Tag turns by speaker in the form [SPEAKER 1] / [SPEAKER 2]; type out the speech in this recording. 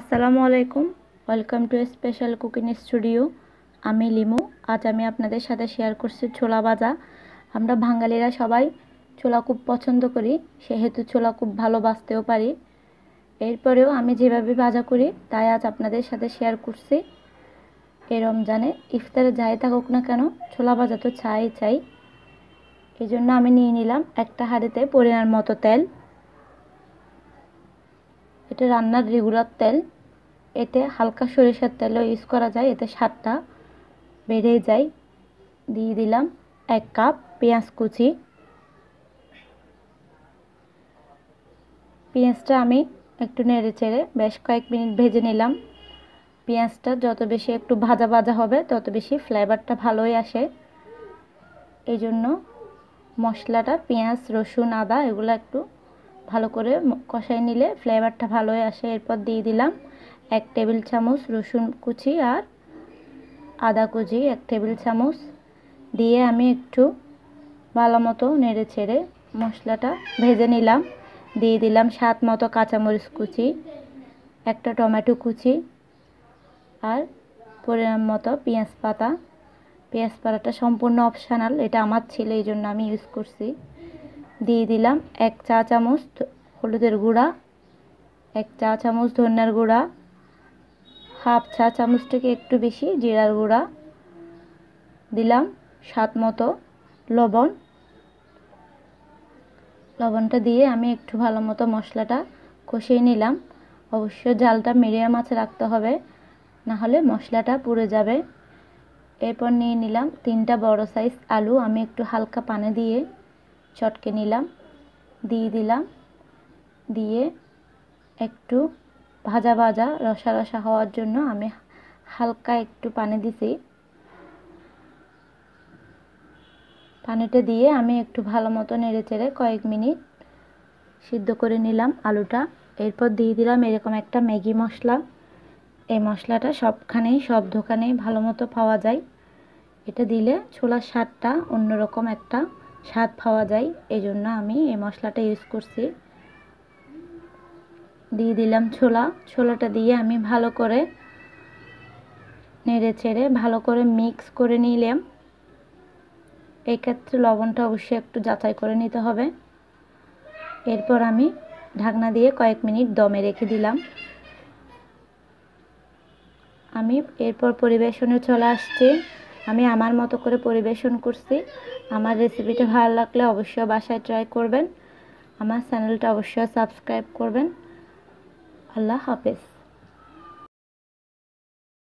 [SPEAKER 1] আসসালামু আলাইকুম welcome to special cooking studio আমি লিমু আজ আমি আপনাদের সাথে শেয়ার করছি ছোলা ভাজা আমরা বাঙালিরা সবাই ছোলা খুব পছন্দ করি সেহেতু ছোলা খুব ভালো পারি এরপরেও আমি যেভাবে ভাজা করি তাই আজ আপনাদের সাথে শেয়ার করছি এই রমজানে ইফতারে যাই থাকুক না কেন ছোলা ভাজা তো চাই চাই এই জন্য আমি নিয়ে নিলাম একটা হাড়িতে পরিমাণ মতো তেল এটা রান্নার রেগুলার তেল এতে হালকা সরিষার তেলও ইউজ করা যায় এতে স্বাদটা বেড়ে যায় দিয়ে দিলাম এক কাপ পেঁয়াজ কুচি পেঁয়াজটা আমি একটু নেড়ে চেড়ে বেশ কয়েক মিনিট ভেজে নিলাম পেঁয়াজটা যত বেশি একটু ভাজা ভাজা হবে তত বেশি ফ্লেভারটা ভালোই আসে এই জন্য মশলাটা পেঁয়াজ রসুন আদা এগুলো একটু ভালো করে কষাই নিলে ফ্লেভারটা ভালোই আসে এরপর দিয়ে দিলাম এক টেবিল চামচ রসুন কুচি আর আদা কুচি এক টেবিল চামচ দিয়ে আমি একটু ভালো মতো নেড়ে ছেড়ে মশলাটা ভেজে নিলাম দিয়ে দিলাম স্বাদ মতো কাঁচামরিচ কুচি একটা টমেটো কুচি আর পরিমাণ মতো পেঁয়াজ পাতা পেঁয়াজ পাতাটা সম্পূর্ণ অপশানাল এটা আমার ছিল এই জন্য আমি ইউজ করছি দিয়ে দিলাম এক চা চামচ হলুদের গুঁড়া এক চা চামচ ধনিয়ার গুঁড়া হাফ চা চামচ থেকে একটু বেশি জিরার গুঁড়া দিলাম স্বাদ মতো লবণ লবণটা দিয়ে আমি একটু ভালো মতো মশলাটা কষিয়ে নিলাম অবশ্য জালটা মিডিয়াম আছে রাখতে হবে না হলে মশলাটা পুড়ে যাবে এরপর নিয়ে নিলাম তিনটা বড় সাইজ আলু আমি একটু হালকা পানি দিয়ে চটকে নিলাম দিয়ে দিলাম দিয়ে একটু ভাজা ভাজা রসা রসা হওয়ার জন্য আমি হালকা একটু পানি দিছি পানিটা দিয়ে আমি একটু ভালো মতো নেড়ে চেড়ে কয়েক মিনিট সিদ্ধ করে নিলাম আলুটা এরপর দিয়ে দিলাম এরকম একটা ম্যাগি মশলা এই মশলাটা সবখানেই সব দোকানেই ভালো মতো পাওয়া যায় এটা দিলে ছোলার স্বাদটা অন্যরকম একটা স্বাদ পাওয়া যায় এই জন্য আমি এই মশলাটা ইউজ করছি দিয়ে দিলাম ছোলা ছোলাটা দিয়ে আমি ভালো করে নেড়ে ছেড়ে ভালো করে মিক্স করে নিলাম এক্ষেত্রে লবণটা অবশ্যই একটু যাচাই করে নিতে হবে এরপর আমি ঢাকনা দিয়ে কয়েক মিনিট দমে রেখে দিলাম আমি এরপর পরিবেশনে চলে আসছি আমি আমার মতো করে পরিবেশন করছি আমার রেসিপিটা ভালো লাগলে অবশ্যই বাসায় ট্রাই করবেন আমার চ্যানেলটা অবশ্যই সাবস্ক্রাইব করবেন আল্লাহ হাফেজ